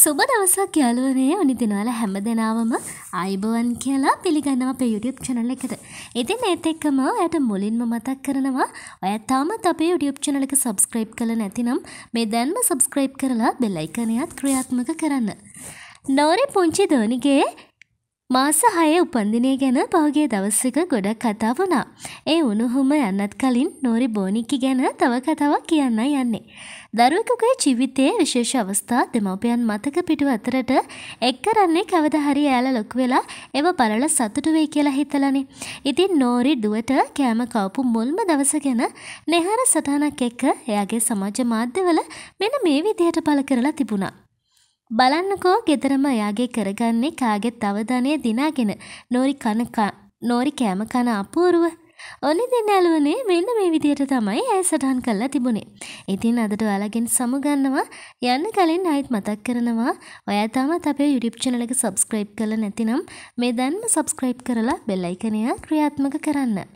සුබ දවසක් යාලුවනේ අනි දෙනවල හැම දෙනාවම අයිබෝවන් කියලා පිළිගන්නවා අපේ YouTube channel එකට. ඉතින් ඒත් එක්කම ඔයාට මුලින්ම මතක් කරනවා ඔයා තාමත් අපේ YouTube channel එක subscribe කළා නැතිනම් මේ දැන්ම subscribe කරලා bell icon එකත් ක්‍රියාත්මක කරන්න. නෝරේ පුංචි දෝනිගේ මාස හය උපන්දිනය ගැන පහුගේ දවස්සක ගොඩක් කතා වුණා. ඒ උණුහුම යන්නත් කලින් නෝරි බෝනික්කි ගැන තව කතාවක් කියන්න යන්නේ. දරුවකුගේ ජීවිතයේ විශේෂ අවස්ථා දෙමවපියන් මතක පිටු අතරට එක් කරන්නේ කවද හරි යාල ලොකු වෙලා එව බලල සතුටු වෙයි කියලා හිතලනේ. ඉතින් නෝරි දුවට කෑම කවපු මුල්ම දවස ගැන නෙහර සටහනක් එක්ක එයාගේ සමාජ මාධ්‍යවල මෙන්න මේ විදිහට පළ කරලා තිබුණා. බලන්නකෝ ගෙදරම එයාගේ කරගන්නේ කාගෙත් අවධානය දිනාගෙන නෝරි කන නෝරි කෑම කන අපූරුව ඔන්න දෙන්න ඇලුවනේ මෙන්න මේ විදිහට තමයි ඇය සටහන් කරලා තිබුණේ. ඉතින් අදට ඔයාලගෙන් සමුගන්නවා යන්න කලින් ආයෙත් මතක් කරනවා ඔයා තාමත් අපේ YouTube channel එක subscribe කරලා නැතිනම් මේ දැන්ම subscribe කරලා bell icon එක ක්‍රියාත්මක කරන්න.